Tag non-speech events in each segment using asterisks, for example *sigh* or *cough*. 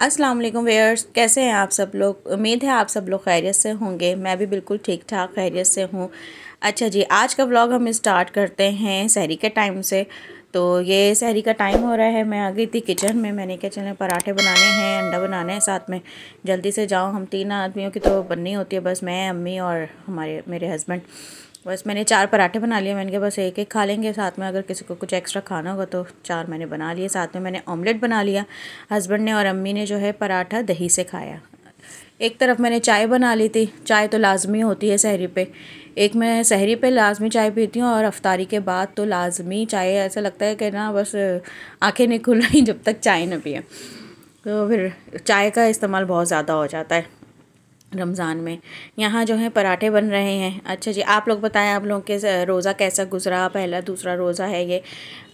अस्सलाम वालेकुम वेयर्स कैसे हैं आप सब लोग उम्मीद है आप सब लोग खैरियत से होंगे मैं भी बिल्कुल ठीक ठाक खैरियत से हूँ अच्छा जी आज का व्लॉग हम स्टार्ट करते हैं शहरी के टाइम से तो ये शहरी का टाइम हो रहा है मैं आ गई थी किचन में मैंने क्या चलें पराठे बनाने हैं अंडा बनाना है साथ में जल्दी से जाओ हम तीन आदमियों की तो बननी होती है बस मैं अम्मी और हमारे मेरे हस्बैंड बस मैंने चार पराठे बना लिए मैंने कहा बस एक एक खा लेंगे साथ में अगर किसी को कुछ एक्स्ट्रा खाना होगा तो चार मैंने बना लिए साथ में मैंने ऑमलेट बना लिया हस्बैंड ने और अम्मी ने जो है पराठा दही से खाया एक तरफ मैंने चाय बना ली थी चाय तो लाजमी होती है शहरी पे एक मैं शहरी पे लाजमी चाय पीती हूँ और अफ्तारी के बाद तो लाजमी चाय ऐसा लगता है कि ना बस आँखें नहीं खुल रही जब तक चाय ना पिए तो फिर चाय का इस्तेमाल बहुत ज़्यादा हो जाता है रमज़ान में यहाँ जो है पराठे बन रहे हैं अच्छा जी आप लोग बताएं आप लोगों के रोज़ा कैसा गुजरा पहला दूसरा रोज़ा है ये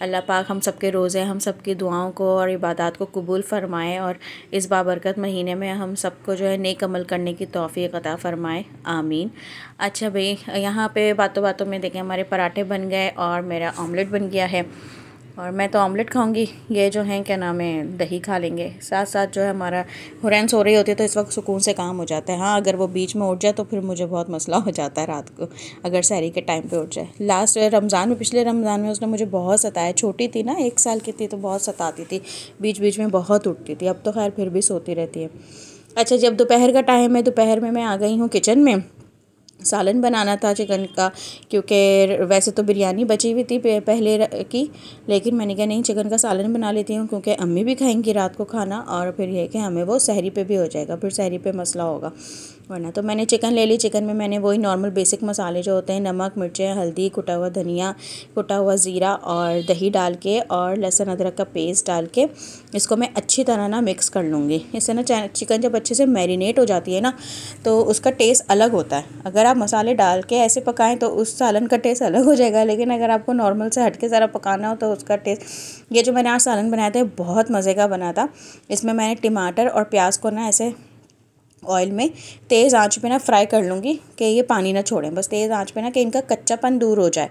अल्लाह पाक हम सब के रोज़े हम सब की दुआओं को और इबादत को कबूल फरमाए और इस बाबरकत महीने में हम सबको जो है नेक अमल करने की तोफ़ी अदा फ़रमाए आमीन अच्छा भाई यहाँ पे बातों बातों में देखें हमारे पराठे बन गए और मेरा ऑमलेट बन गया है और मैं तो ऑमलेट खाऊंगी ये जो हैं क्या नाम है दही खा लेंगे साथ साथ जो है हमारा हुरैन सो रही होती है तो इस वक्त सुकून से काम हो जाता है हाँ अगर वो बीच में उठ जाए तो फिर मुझे बहुत मसला हो जाता है रात को अगर सहरी के टाइम पे उठ जाए लास्ट रमज़ान में पिछले रमज़ान में उसने मुझे बहुत सताया छोटी थी ना एक साल की थी तो बहुत सताती थी बीच बीच में बहुत उठती थी अब तो खैर फिर भी सोती रहती है अच्छा जब दोपहर का टाइम है दोपहर में मैं आ गई हूँ किचन में सालन बनाना था चिकन का क्योंकि वैसे तो बिरयानी बची हुई थी पहले की लेकिन मैंने कहा नहीं चिकन का सालन बना लेती हूँ क्योंकि अम्मी भी खाएंगी रात को खाना और फिर यह कि हमें वो सहरी पे भी हो जाएगा फिर सहरी पे मसला होगा वरना तो मैंने चिकन ले ली चिकन में मैंने वही नॉर्मल बेसिक मसाले जो होते हैं नमक मिर्चें हल्दी कुटा हुआ धनिया कुटा हुआ ज़ीरा और दही डाल के और लहसुन अदरक का पेस्ट डाल के इसको मैं अच्छी तरह ना मिक्स कर लूँगी इससे ना चिकन जब अच्छे से मैरिनेट हो जाती है ना तो उसका टेस्ट अलग होता है अगर आप मसाले डाल के ऐसे पकाएँ तो उस सालन का टेस्ट अलग हो जाएगा लेकिन अगर आपको नॉर्मल से हट के ज़रा पकाना हो तो उसका टेस्ट ये जो मैंने आज सालन बनाया था बहुत मज़े का बना था इसमें मैंने टमाटर और प्याज को ना ऐसे ऑयल में तेज़ आंच पे ना फ्राई कर लूँगी कि ये पानी ना छोड़ें बस तेज़ आंच पे ना कि इनका कच्चापन दूर हो जाए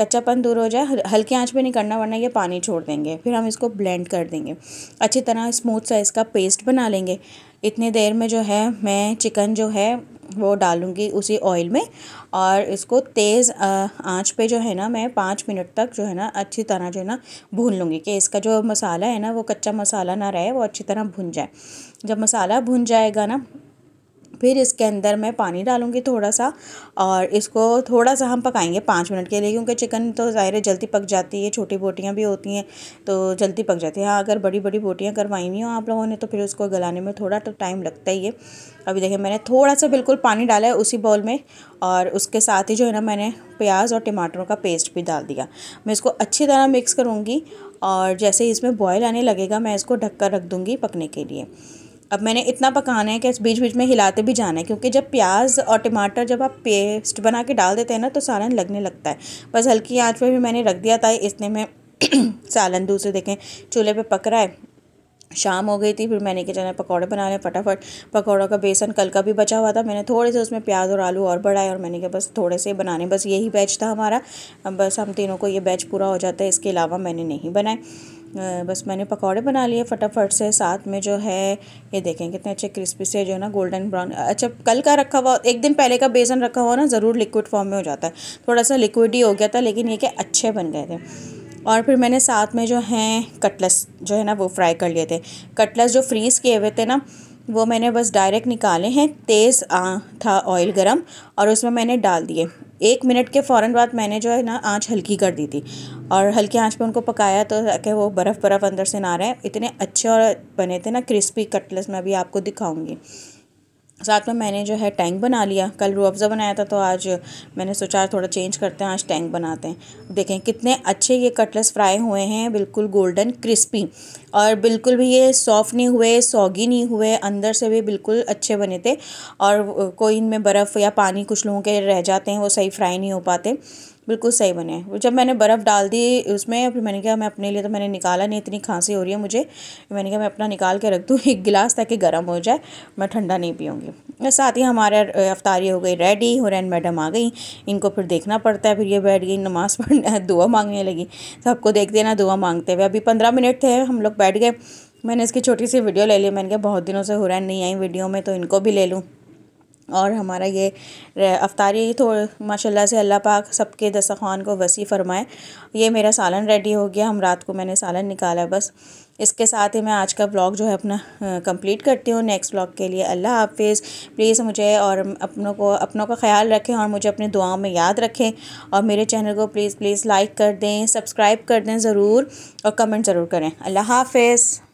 कच्चापन दूर हो जाए हल्की आंच पे नहीं करना वरना ये पानी छोड़ देंगे फिर हम इसको ब्लेंड कर देंगे अच्छी तरह स्मूथ साइज़ का पेस्ट बना लेंगे इतनी देर में जो है मैं चिकन जो है वो डालूँगी उसी ऑयल में और इसको तेज़ आँच पर जो है ना मैं पाँच मिनट तक जो है ना अच्छी तरह जो है ना भून लूँगी कि इसका जो मसाला है ना वो कच्चा मसाला ना रहे वो अच्छी तरह भुन जाए जब मसाला भुन जाएगा ना फिर इसके अंदर मैं पानी डालूँगी थोड़ा सा और इसको थोड़ा सा हम पकाएंगे पाँच मिनट के लिए क्योंकि चिकन तो ज़ाहिर है जल्दी पक जाती है छोटी बोटियाँ भी होती हैं तो जल्दी पक जाती है हाँ अगर बड़ी बड़ी बोटियाँ करवाई हुई हो आप लोगों ने तो फिर उसको गलाने में थोड़ा तो टाइम लगता ही है अभी देखिए मैंने थोड़ा सा बिल्कुल पानी डाला है उसी बॉल में और उसके साथ ही जो है ना मैंने प्याज और टमाटरों का पेस्ट भी डाल दिया मैं इसको अच्छी तरह मिक्स करूँगी और जैसे इसमें बॉयल आने लगेगा मैं इसको ढक कर रख दूँगी पकने के लिए अब मैंने इतना पकाना है कि इस बीच बीच में हिलाते भी जाना है क्योंकि जब प्याज और टमाटर जब आप पेस्ट बना के डाल देते हैं ना तो सालन लगने लगता है बस हल्की आंच पे भी मैंने रख दिया था इसने में *clears throat* सालन दूसरे देखें चूल्हे पे पक रहा है शाम हो गई थी फिर मैंने क्या जाना पकौड़े बना लें फटाफट पकौड़ों का बेसन कल का भी बचा हुआ था मैंने थोड़े से उसमें प्याज और आलू और बढ़ाए और मैंने कहा बस थोड़े से बनाने बस यही बैच था हमारा बस हम तीनों को ये बैच पूरा हो जाता है इसके अलावा मैंने नहीं बनाए बस मैंने पकौड़े बना लिए फटाफट से साथ में जो है ये देखें कितने अच्छे क्रिस्पी से जो है ना गोल्डन ब्राउन अच्छा कल का रखा हुआ एक दिन पहले का बेसन रखा हुआ ना ज़रूर लिक्विड फॉर्म में हो जाता है थोड़ा सा लिक्विड ही हो गया था लेकिन ये कि अच्छे बन गए थे और फिर मैंने साथ में जो हैं कटलस जो है ना वो फ्राई कर लिए थे कटलस जो फ्रीज़ किए हुए थे ना वो मैंने बस डायरेक्ट निकाले हैं तेज़ था ऑयल गरम और उसमें मैंने डाल दिए एक मिनट के फ़ौरन बाद मैंने जो है ना आँच हल्की कर दी थी और हल्की आँच पे उनको पकाया तो ताकि वो बर्फ़ बर्फ़ अंदर से ना रहे इतने अच्छे और बने थे ना क्रिस्पी कटलेस मैं अभी आपको दिखाऊंगी साथ में मैंने जो है टैंक बना लिया कल रू अफ़ज़ा बनाया था तो आज मैंने सोचा थोड़ा चेंज करते हैं आज टैंक बनाते हैं देखें कितने अच्छे ये कटलेस फ्राई हुए हैं बिल्कुल गोल्डन क्रिस्पी और बिल्कुल भी ये सॉफ़्ट नहीं हुए सॉगी नहीं हुए अंदर से भी बिल्कुल अच्छे बने थे और कोई इनमें बर्फ़ या पानी कुछ लोगों के रह जाते हैं वो सही फ्राई नहीं हो पाते बिल्कुल सही बने हैं जब मैंने बर्फ़ डाल दी उसमें फिर मैंने कहा मैं अपने लिए तो मैंने निकाला नहीं इतनी खांसी हो रही है मुझे मैंने कहा मैं अपना निकाल के रख दूँ एक गिलास ताकि गर्म हो जाए मैं ठंडा नहीं पीऊँगी साथ ही हमारे अफ्तारी हो गई रेडी हुरैन मैडम आ गई इनको फिर देखना पड़ता है फिर ये बैठ गई नमाज़ पढ़ना दुआ मांगने लगी सबको देख देना दुआ मांगते हुए अभी पंद्रह मिनट थे हम लोग बैठ गए मैंने इसकी छोटी सी वीडियो ले ली मैंने कहा बहुत दिनों से हुरैन नहीं आई वीडियो में तो इनको भी ले लूँ और हमारा ये अफ्तारी तो माशाल्लाह से अल्लाह पाक सबके दस्तखान को वसी फ़रमाए ये मेरा सालन रेडी हो गया हम रात को मैंने सालन निकाला बस इसके साथ ही मैं आज का ब्लॉग जो है अपना कंप्लीट करती हूँ नेक्स्ट ब्लॉग के लिए अल्लाह हाफिज़ प्लीज़ मुझे और अपनों को अपनों का ख्याल रखें और मुझे अपनी दुआओं में याद रखें और मेरे चैनल को प्लीज़ प्लीज़ लाइक कर दें सब्सक्राइब कर दें ज़रूर और कमेंट ज़रूर करें अल्लाह हाफिज़